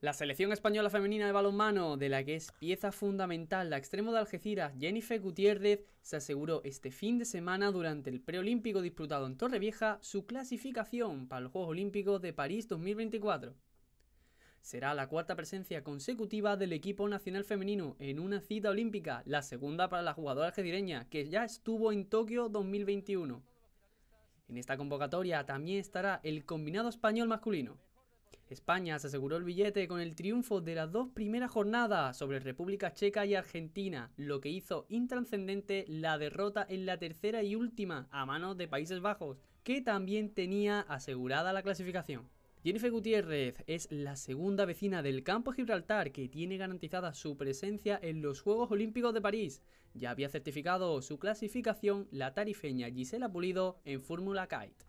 La selección española femenina de balonmano, de la que es pieza fundamental la extremo de Algeciras, Jennifer Gutiérrez, se aseguró este fin de semana durante el preolímpico disputado en Torrevieja su clasificación para los Juegos Olímpicos de París 2024. Será la cuarta presencia consecutiva del equipo nacional femenino en una cita olímpica, la segunda para la jugadora algecireña, que ya estuvo en Tokio 2021. En esta convocatoria también estará el combinado español masculino. España se aseguró el billete con el triunfo de las dos primeras jornadas sobre República Checa y Argentina, lo que hizo intranscendente la derrota en la tercera y última a manos de Países Bajos, que también tenía asegurada la clasificación. Jennifer Gutiérrez es la segunda vecina del campo Gibraltar que tiene garantizada su presencia en los Juegos Olímpicos de París. Ya había certificado su clasificación la tarifeña Gisela Pulido en Fórmula Kite.